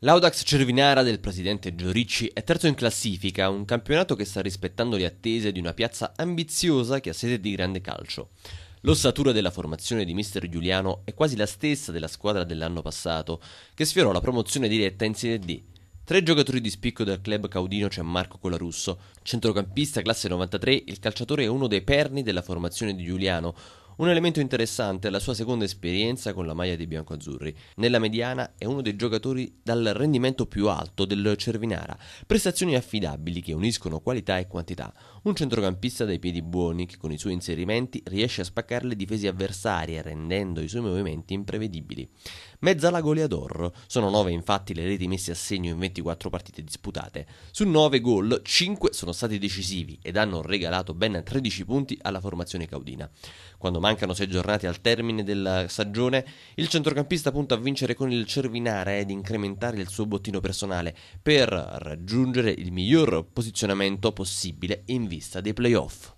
L'Audax Cervinara del presidente Gioricci è terzo in classifica, un campionato che sta rispettando le attese di una piazza ambiziosa che ha sede di grande calcio. L'ossatura della formazione di mister Giuliano è quasi la stessa della squadra dell'anno passato, che sfiorò la promozione diretta in Serie D. Tra i giocatori di spicco del club caudino c'è Marco Colarusso, centrocampista classe 93, il calciatore è uno dei perni della formazione di Giuliano, un elemento interessante è la sua seconda esperienza con la maglia dei biancoazzurri. Nella mediana è uno dei giocatori dal rendimento più alto del Cervinara, prestazioni affidabili che uniscono qualità e quantità. Un centrocampista dai piedi buoni che con i suoi inserimenti riesce a spaccare le difese avversarie rendendo i suoi movimenti imprevedibili. Mezza Mezzala goleador, sono nove infatti le reti messe a segno in 24 partite disputate. Su nove gol, 5 sono stati decisivi ed hanno regalato ben 13 punti alla formazione caudina. Quando mancano sei giornate al termine della stagione, il centrocampista punta a vincere con il Cervinare ed incrementare il suo bottino personale per raggiungere il miglior posizionamento possibile in vista dei playoff.